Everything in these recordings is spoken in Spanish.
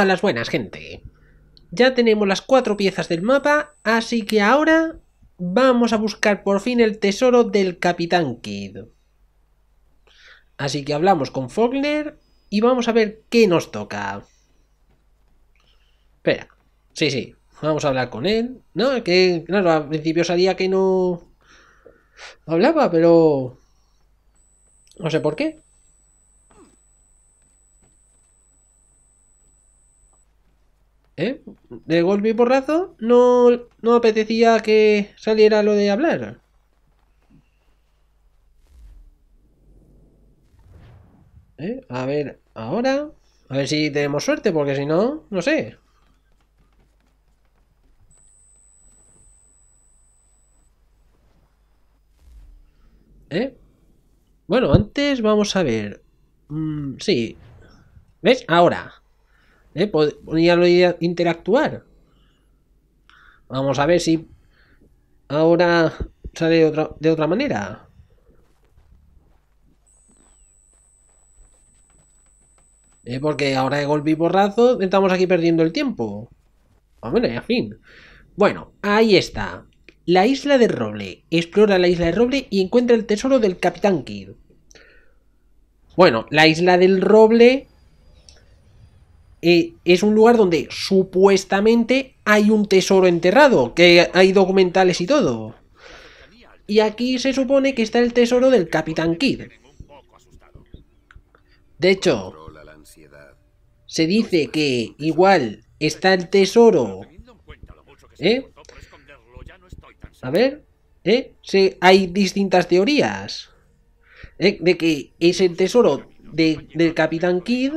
a las buenas, gente. Ya tenemos las cuatro piezas del mapa, así que ahora vamos a buscar por fin el tesoro del Capitán Kid. Así que hablamos con Faulkner y vamos a ver qué nos toca. Espera, sí, sí, vamos a hablar con él. No, que claro, al principio sabía que no hablaba, pero no sé por qué. ¿eh? De golpe y porrazo, no, apetecía que saliera lo de hablar. ¿Eh? A ver, ahora. A ver si tenemos suerte, porque si no, no sé. ¿Eh? Bueno, antes vamos a ver. Mm, sí. ¿Ves? Ahora. ¿Eh? Podría interactuar. Vamos a ver si ahora sale de otra, manera. ¿Eh? Porque ahora de golpe y porrazo estamos aquí perdiendo el tiempo. Vamos a fin. Bueno, ahí está. La isla del Roble. Explora la isla del Roble y encuentra el tesoro del Capitán Kidd. Bueno, la isla del Roble eh, es un lugar donde supuestamente hay un tesoro enterrado, que hay documentales y todo. Y aquí se supone que está el tesoro del Capitán Kidd. De hecho, se dice que igual está el tesoro... ¿eh? A ver, ¿eh? hay distintas teorías. De que es el tesoro del Capitán Kidd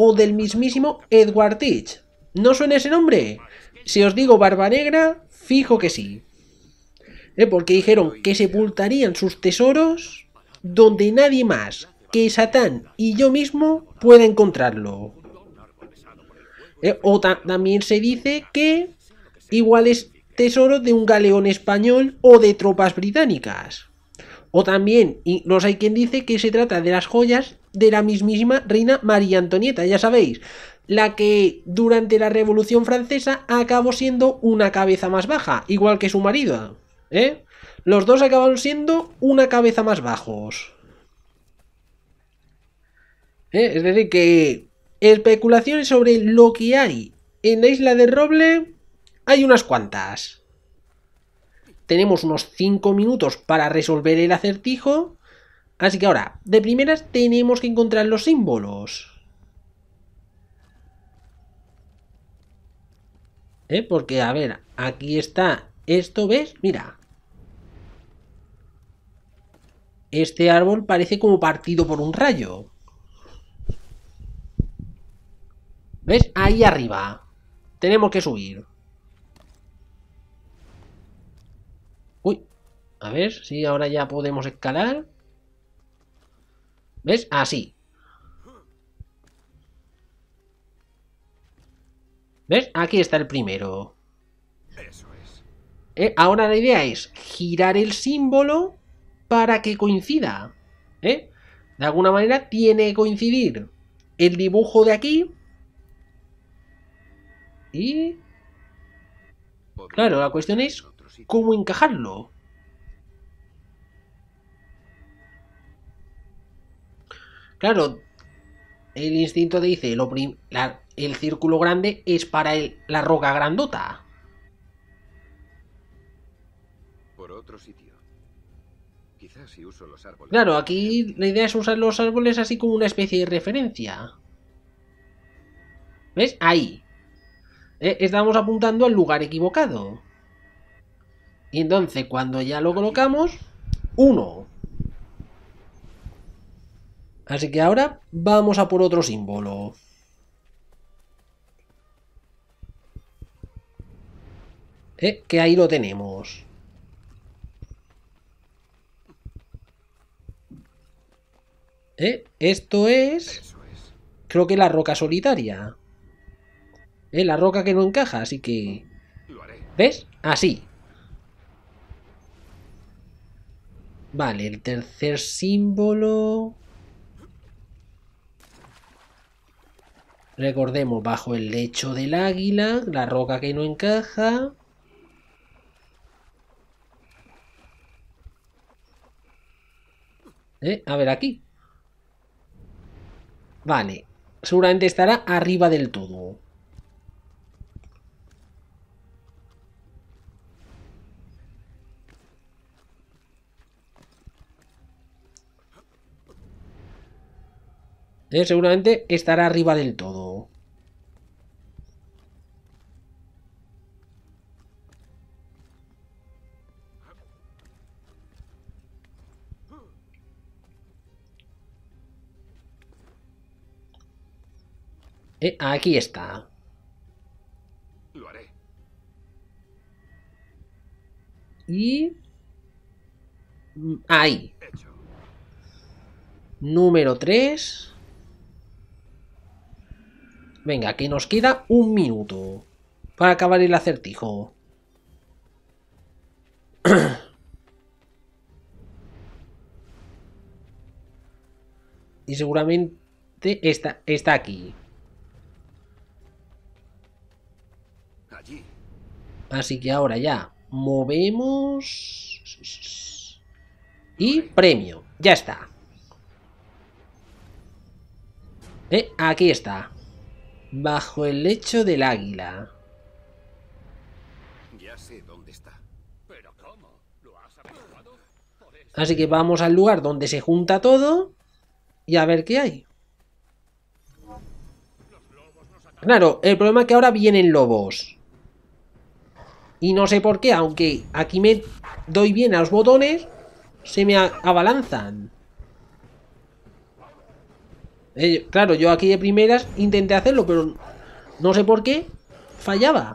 o del mismísimo Edward Teach. ¿No suena ese nombre? Si os digo Barba Negra, fijo que sí. Eh, porque dijeron que sepultarían sus tesoros donde nadie más que Satán y yo mismo pueda encontrarlo. Eh, o también se dice que igual es tesoro de un galeón español o de tropas británicas. O también, no hay quien dice que se trata de las joyas de la mismísima reina María Antonieta, ya sabéis, la que durante la Revolución Francesa acabó siendo una cabeza más baja, igual que su marido. ¿eh? Los dos acabaron siendo una cabeza más bajos. ¿Eh? Es decir, que especulaciones sobre lo que hay en la isla de Roble hay unas cuantas. Tenemos unos 5 minutos para resolver el acertijo Así que ahora, de primeras tenemos que encontrar los símbolos. ¿Eh? Porque, a ver, aquí está esto, ¿ves? Mira. Este árbol parece como partido por un rayo. ¿Ves? Ahí arriba. Tenemos que subir. Uy. A ver si ahora ya podemos escalar. ¿Ves? Así. ¿Ves? Aquí está el primero. Eh, ahora la idea es girar el símbolo para que coincida. ¿eh? De alguna manera tiene que coincidir el dibujo de aquí. Y... Claro, la cuestión es cómo encajarlo. Claro, el instinto dice, el círculo grande es para la roca grandota. Por otro sitio. si los árboles. Claro, aquí la idea es usar los árboles así como una especie de referencia. ¿Ves? Ahí. Eh, estamos apuntando al lugar equivocado. Y entonces, cuando ya lo colocamos, uno. Así que ahora vamos a por otro símbolo. Eh, que ahí lo tenemos. Eh, esto es... Creo que la roca solitaria. Eh, la roca que no encaja, así que... ¿Ves? Así. Vale, el tercer símbolo... Recordemos, bajo el lecho del águila, la roca que no encaja. ¿Eh? A ver, aquí. Vale, seguramente estará arriba del todo. ¿Eh? Seguramente estará arriba del todo. Eh, aquí está. Lo haré. Y... Mm, ahí. Número 3. Venga, que nos queda un minuto para acabar el acertijo. y seguramente está, está aquí. Así que ahora ya movemos y premio. Ya está. Eh, aquí está. Bajo el lecho del águila. Ya sé dónde está. Pero ¿cómo? ¿Lo has Así que vamos al lugar donde se junta todo y a ver qué hay. Claro, el problema es que ahora vienen lobos. Y no sé por qué, aunque aquí me doy bien a los botones, se me abalanzan. Eh, claro, yo aquí de primeras intenté hacerlo, pero no sé por qué fallaba.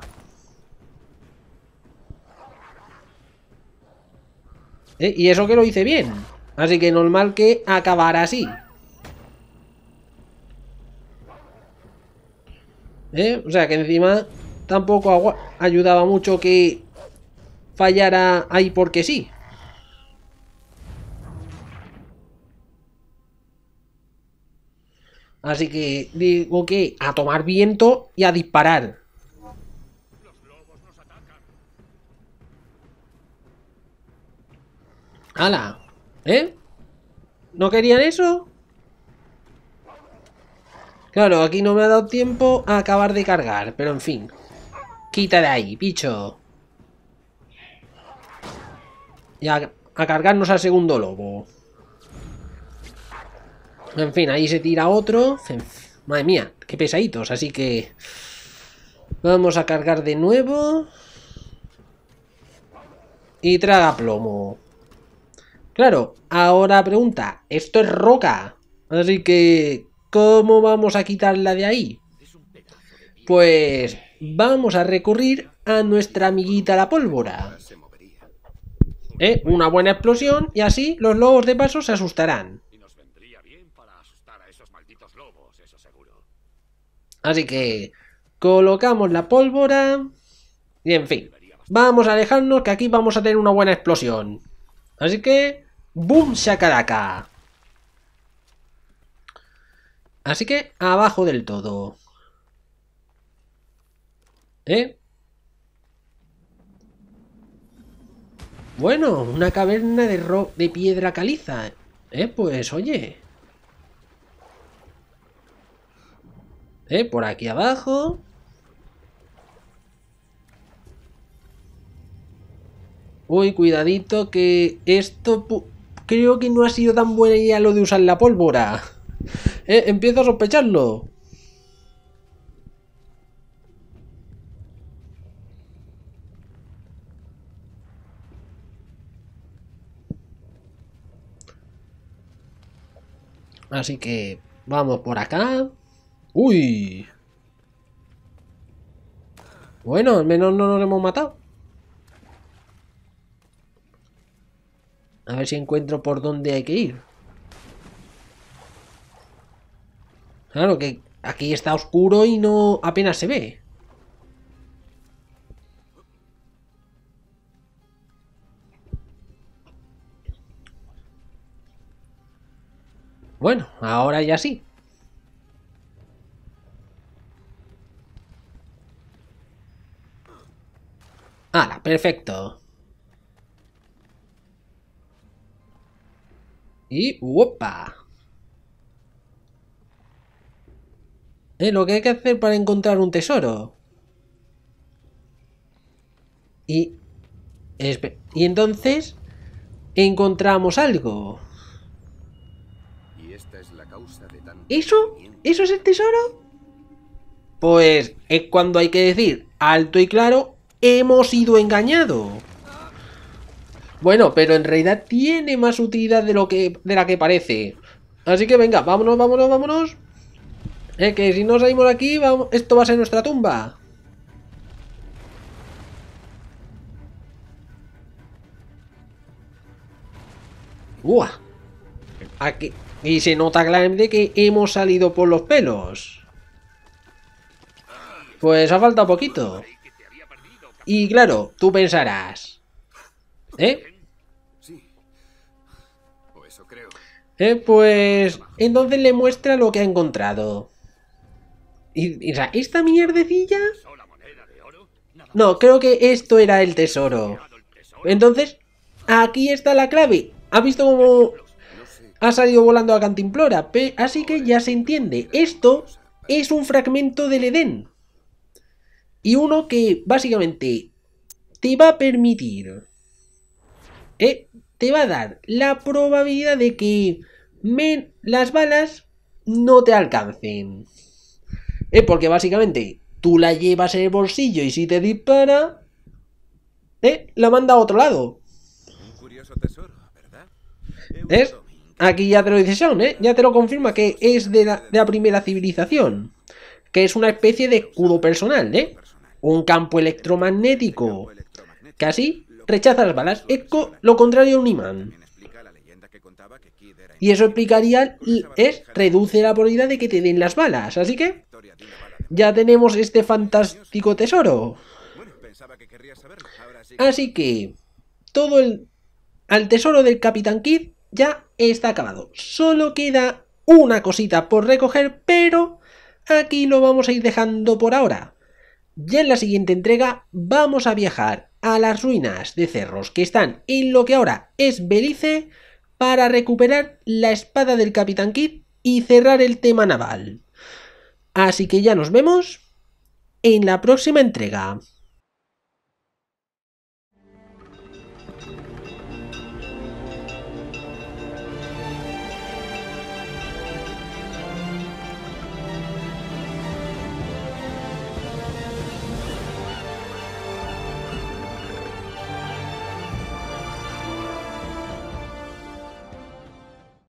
Eh, y eso que lo hice bien. Así que normal que acabara así. Eh, o sea que encima tampoco ayudaba mucho que fallara ahí porque sí. Así que digo que a tomar viento y a disparar. ¡Hala! ¿Eh? ¿No querían eso? Claro, aquí no me ha dado tiempo a acabar de cargar, pero en fin. Quita de ahí, bicho. Y a, a cargarnos al segundo lobo. En fin, ahí se tira otro. Madre mía, qué pesaditos. Así que... Vamos a cargar de nuevo. Y traga plomo. Claro, ahora pregunta. Esto es roca. Así que... ¿Cómo vamos a quitarla de ahí? Pues vamos a recurrir a nuestra amiguita la pólvora. ¿Eh? Una buena explosión y así los lobos de paso se asustarán. Así que colocamos la pólvora y en fin. Vamos a alejarnos que aquí vamos a tener una buena explosión. Así que... ¡Boom! ¡Shakaraka! Así que abajo del todo. ¿Eh? Bueno, una caverna de, ro de piedra caliza. Eh, pues oye. Eh, por aquí abajo. Uy, cuidadito que esto... Creo que no ha sido tan buena idea lo de usar la pólvora. ¿Eh? empiezo a sospecharlo. Así que vamos por acá. ¡Uy! Bueno, al menos no nos hemos matado. A ver si encuentro por dónde hay que ir. Claro que aquí está oscuro y no apenas se ve. Bueno, ahora ya sí. ¡Hala! Perfecto. Y... ¡Opa! ¿Eh? Lo que hay que hacer para encontrar un tesoro. Y... Y entonces... Encontramos algo. ¿Eso? ¿Eso es el tesoro? Pues es cuando hay que decir alto y claro, hemos sido engañados. Bueno, pero en realidad tiene más utilidad de lo que de la que parece. Así que venga, vámonos, vámonos, vámonos. Es que si no salimos aquí, esto va a ser nuestra tumba. ¡Uah! Aquí, y se nota claramente que hemos salido por los pelos. Pues ha faltado poquito. Y claro, tú pensarás. ¿Eh? Eh, pues entonces le muestra lo que ha encontrado. Y, ¿Esta mierdecilla? No, creo que esto era el tesoro. Entonces, aquí está la clave. ¿Has visto cómo ha salido volando a Cantimplora, así que ya se entiende. Esto es un fragmento del Edén. Y uno que básicamente te va a permitir, eh, te va a dar la probabilidad de que las balas no te alcancen. Eh, porque básicamente tú la llevas en el bolsillo y si te dispara, eh, la manda a otro lado. Un curioso tesoro, ¿verdad? ¿Eh? Aquí ya te lo dice Sean, ¿eh? Ya te lo confirma que es de la, primera civilización. Que es una especie de escudo personal, ¿eh? Un campo electromagnético. Que así rechaza las balas. Es lo contrario a un imán. Y eso explicaría, y es, reduce la probabilidad de que te den las balas. Así que, ya tenemos este fantástico tesoro. Así que, todo el... Al tesoro del Capitán Kid ya está acabado. Solo queda una cosita por recoger, pero aquí lo vamos a ir dejando por ahora. Ya en la siguiente entrega vamos a viajar a las ruinas de cerros que están en lo que ahora es Belice para recuperar la espada del Capitán Kidd y cerrar el tema naval. Así que ya nos vemos en la próxima entrega.